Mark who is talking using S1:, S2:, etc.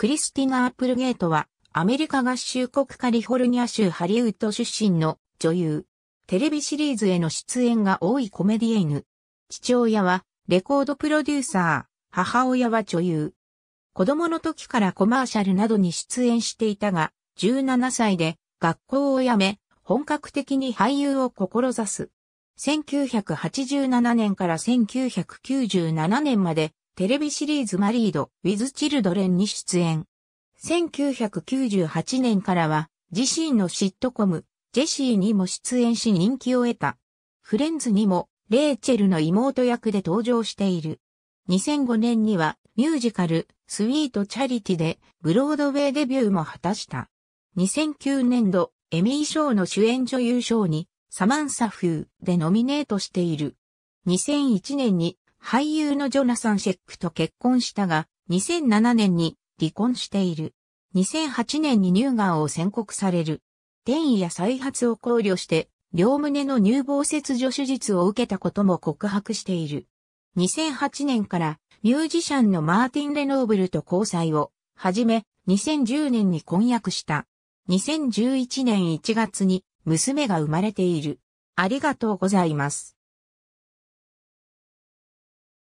S1: クリスティナ・アップルゲートは、
S2: アメリカ合衆国カリフォルニア州ハリウッド出身の女優。テレビシリーズへの出演が多いコメディエヌ。父親はレコードプロデューサー、母親は女優。子供の時からコマーシャルなどに出演していたが、17歳で学校を辞め、本格的に俳優を志す。1987年から1997年までテレビシリーズマリード・ウィズ・チルドレンに出演。1998年からは自身のシットコム、ジェシーにも出演し人気を得た。フレンズにもレイチェルの妹役で登場している。2005年にはミュージカル、スウィート・チャリティでブロードウェイデビューも果たした。2009年度、エミー賞の主演女優賞にサマンサ・フューでノミネートしている。2001年に俳優のジョナサン・シェックと結婚したが、2007年に離婚している。2008年に乳がんを宣告される。転移や再発を考慮して、両胸の乳房切除手術を受けたことも告白している。2008年からミュージシャンのマーティン・レノーブルと交際をはじめ、2010年に婚約した。2011年1月に娘が生まれている。あ
S1: りがとうございます。